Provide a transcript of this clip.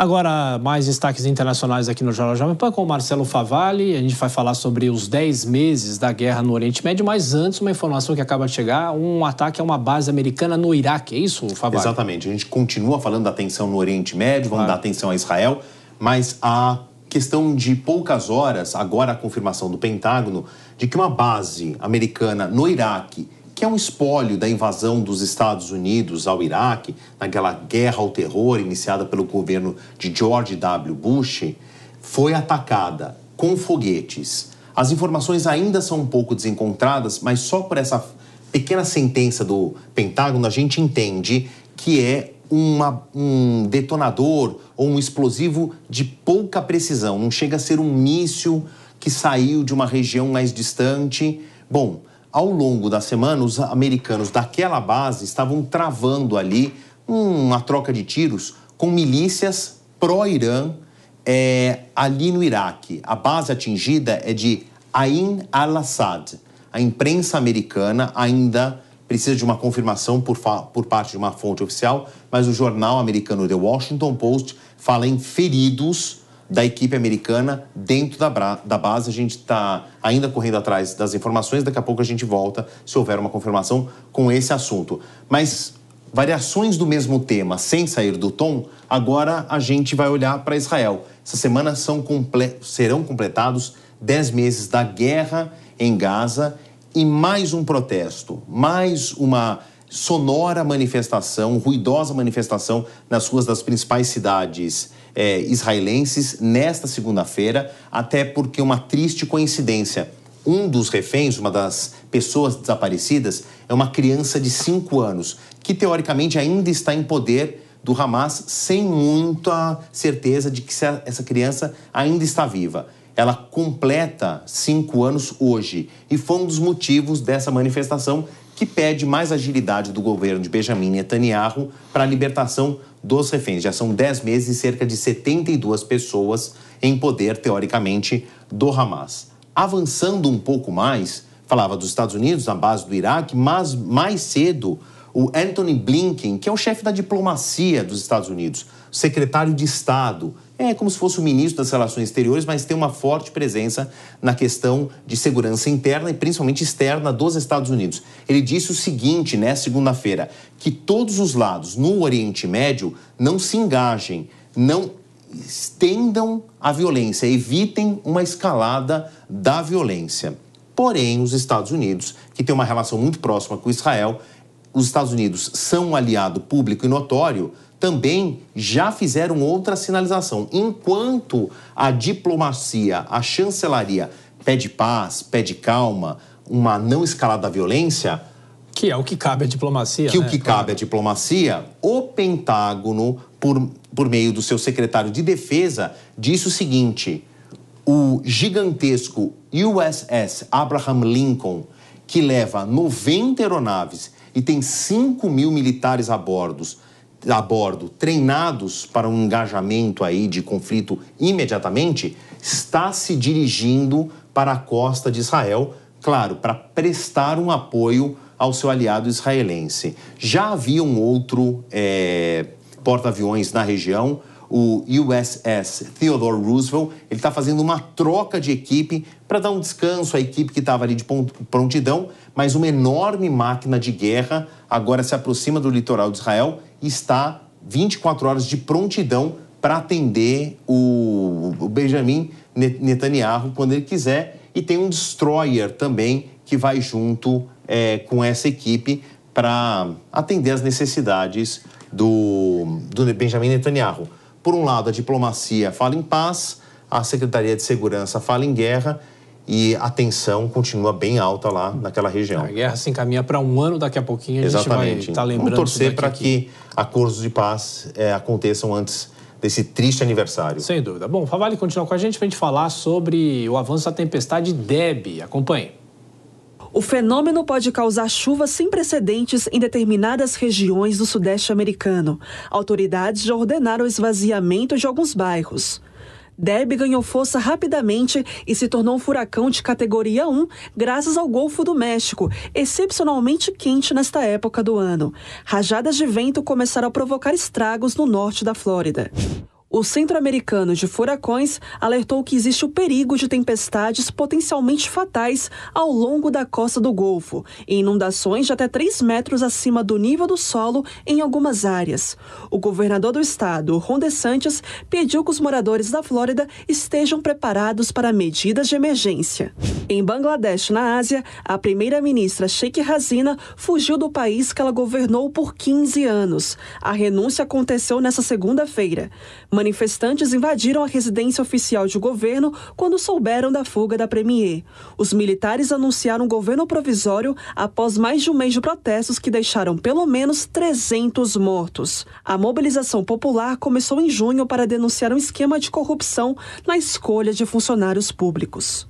Agora, mais destaques internacionais aqui no Jornal Jovem Pan com o Marcelo Favalli. A gente vai falar sobre os 10 meses da guerra no Oriente Médio, mas antes, uma informação que acaba de chegar: um ataque a uma base americana no Iraque. É isso, Favalli? Exatamente. A gente continua falando da tensão no Oriente Médio, vamos claro. dar atenção a Israel, mas a questão de poucas horas, agora a confirmação do Pentágono de que uma base americana no Iraque que é um espólio da invasão dos Estados Unidos ao Iraque, naquela guerra ao terror iniciada pelo governo de George W. Bush, foi atacada com foguetes. As informações ainda são um pouco desencontradas, mas só por essa pequena sentença do Pentágono a gente entende que é uma, um detonador ou um explosivo de pouca precisão. Não chega a ser um míssil que saiu de uma região mais distante. Bom, ao longo da semana, os americanos daquela base estavam travando ali uma troca de tiros com milícias pró-Irã é, ali no Iraque. A base atingida é de Ain al-Assad. A imprensa americana ainda precisa de uma confirmação por, por parte de uma fonte oficial, mas o jornal americano The Washington Post fala em feridos da equipe americana dentro da, da base. A gente está ainda correndo atrás das informações, daqui a pouco a gente volta, se houver uma confirmação, com esse assunto. Mas variações do mesmo tema sem sair do tom, agora a gente vai olhar para Israel. Essa semana comple serão completados 10 meses da guerra em Gaza e mais um protesto, mais uma sonora manifestação, ruidosa manifestação nas ruas das principais cidades é, israelenses nesta segunda-feira, até porque uma triste coincidência. Um dos reféns, uma das pessoas desaparecidas, é uma criança de 5 anos, que teoricamente ainda está em poder do Hamas, sem muita certeza de que essa criança ainda está viva ela completa cinco anos hoje e foi um dos motivos dessa manifestação que pede mais agilidade do governo de Benjamin Netanyahu para a libertação dos reféns. Já são dez meses e cerca de 72 pessoas em poder, teoricamente, do Hamas. Avançando um pouco mais, falava dos Estados Unidos na base do Iraque, mas mais cedo o Anthony Blinken, que é o chefe da diplomacia dos Estados Unidos, secretário de Estado, é como se fosse o ministro das Relações Exteriores, mas tem uma forte presença na questão de segurança interna e principalmente externa dos Estados Unidos. Ele disse o seguinte, né, segunda-feira, que todos os lados no Oriente Médio não se engajem, não estendam a violência, evitem uma escalada da violência. Porém, os Estados Unidos, que tem uma relação muito próxima com Israel, os Estados Unidos são um aliado público e notório, também já fizeram outra sinalização. Enquanto a diplomacia, a chancelaria pede paz, pede calma, uma não escalada da violência. Que é o que cabe à diplomacia. Que né? o que claro. cabe à diplomacia, o Pentágono, por, por meio do seu secretário de defesa, disse o seguinte: o gigantesco USS Abraham Lincoln, que leva 90 aeronaves e tem 5 mil militares a bordo, a bordo, treinados para um engajamento aí de conflito imediatamente, está se dirigindo para a costa de Israel, claro, para prestar um apoio ao seu aliado israelense. Já havia um outro é, porta-aviões na região o USS Theodore Roosevelt, ele está fazendo uma troca de equipe para dar um descanso à equipe que estava ali de prontidão, mas uma enorme máquina de guerra agora se aproxima do litoral de Israel e está 24 horas de prontidão para atender o Benjamin Netanyahu quando ele quiser. E tem um destroyer também que vai junto é, com essa equipe para atender as necessidades do, do Benjamin Netanyahu por um lado, a diplomacia fala em paz, a Secretaria de Segurança fala em guerra e a tensão continua bem alta lá naquela região. A guerra se encaminha para um ano daqui a pouquinho, a Exatamente. gente vai estar tá lembrando. Vamos torcer para que acordos de paz é, aconteçam antes desse triste aniversário. Sem dúvida. Bom, Favale continua com a gente para a gente falar sobre o avanço da tempestade Deb. Acompanhe. O fenômeno pode causar chuvas sem precedentes em determinadas regiões do Sudeste americano. Autoridades já ordenaram o esvaziamento de alguns bairros. Deb ganhou força rapidamente e se tornou um furacão de categoria 1 graças ao Golfo do México, excepcionalmente quente nesta época do ano. Rajadas de vento começaram a provocar estragos no norte da Flórida. O Centro Americano de Furacões alertou que existe o perigo de tempestades potencialmente fatais ao longo da costa do Golfo e inundações de até 3 metros acima do nível do solo em algumas áreas. O governador do estado, Ron DeSantis, pediu que os moradores da Flórida estejam preparados para medidas de emergência. Em Bangladesh, na Ásia, a primeira-ministra Sheikh Hasina fugiu do país que ela governou por 15 anos. A renúncia aconteceu nesta segunda-feira. Manifestantes invadiram a residência oficial de governo quando souberam da fuga da Premier. Os militares anunciaram um governo provisório após mais de um mês de protestos que deixaram pelo menos 300 mortos. A mobilização popular começou em junho para denunciar um esquema de corrupção na escolha de funcionários públicos.